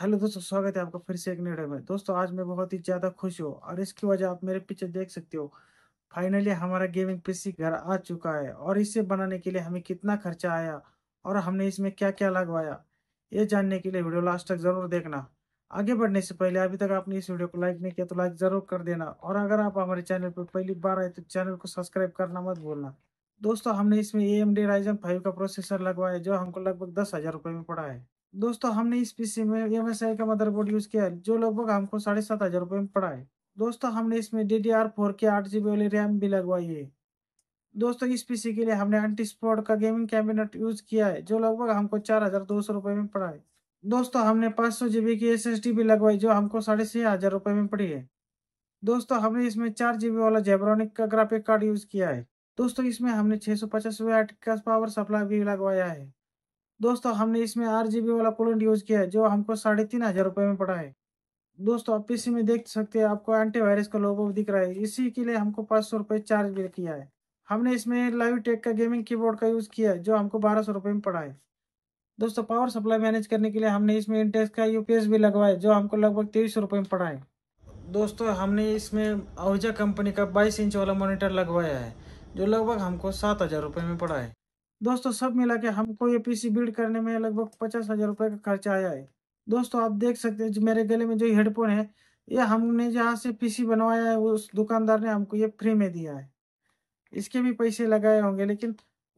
hello दोस्तों स्वागत है आपका फिर से एक निर्णय में दोस्तों आज मैं बहुत ही ज़्यादा खुश हूँ और इसकी वजह आप मेरे पीछे देख सकते हो फाइनली हमारा गेमिंग पीसी घर आ चुका है और इसे बनाने के लिए हमें कितना खर्चा आया और हमने इसमें क्या क्या लगवाया ये जानने के लिए वीडियो लास्ट तक ज़रूर देखना आगे बढ़ने से पहले अभी तक आपने इस वीडियो को लाइक नहीं किया तो लाइक ज़रूर कर देना और अगर आप हमारे चैनल पर पहली बार आए तो चैनल को सब्सक्राइब करना मत भूलना दोस्तों हमने इसमें A M D Ryzen five का प्रोसेसर लगवाया जो हमको लगभग दस हज़ार रुपये में पड़ा है दोस्तों हमने इस पीसी में एम का मदरबोर्ड यूज़ किया है जो लगभग हमको साढ़े सात हज़ार रुपये में पड़ा है दोस्तों हमने इसमें डी डी आर फोर के आठ जी बी वाली रैम भी लगवाई है दोस्तों इस पीसी के लिए हमने एंटी स्पॉट का गेमिंग कैबिनेट यूज़ किया है जो लगभग हमको चार हज़ार दो सौ रुपये में पड़ा है दोस्तों हमने पाँच सौ जी बी की एस एस डी भी लगवाई जो हमको साढ़े छह हज़ार रुपये में पड़ी है दोस्तों हमने इसमें चार जी बी वाला जेब्रॉनिक का ग्राफिक कार्ड यूज़ किया है दोस्तों इसमें हमने छह सौ पचास वाट का पावर सप्लाई भी लगवाया है दोस्तों हमने इसमें आर जी वाला कूलेंट यूज़ किया है जो हमको साढ़े तीन हज़ार रुपये में पड़ा है दोस्तों आप इसी में देख सकते हैं आपको एंटी वायरस का लोगो दिख रहा है इसी के लिए हमको पाँच सौ रुपये चार्ज भी किया है हमने इसमें लाइव टेक का गेमिंग कीबोर्ड का यूज़ किया है जो हमको बारह सौ रुपये में पड़ा है दोस्तों पावर सप्लाई मैनेज करने के लिए हमने इसमें इंटेक्स का एस भी लगवाया जो हमको लगभग तेईस सौ रुपये में पड़ा है दोस्तों हमने इसमें आहूजा कंपनी का बाईस इंच वाला मोनिटर लगवाया है जो लगभग हमको सात हज़ार रुपये में पड़ा है दोस्तों सब मिला के हमको ये पीसी बिल्ड करने में लगभग पचास हज़ार रुपये का खर्चा आया है दोस्तों आप देख सकते हैं मेरे गले में जो हेडफोन है ये हमने जहाँ से पीसी बनवाया है उस दुकानदार ने हमको ये फ्री में दिया है इसके भी पैसे लगाए होंगे लेकिन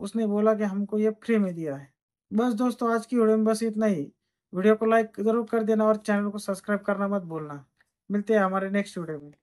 उसने बोला कि हमको ये फ्री में दिया है बस दोस्तों आज की वीडियो में बस इतना ही वीडियो को लाइक ज़रूर कर देना और चैनल को सब्सक्राइब करना मत भूलना मिलते हैं हमारे नेक्स्ट वीडियो में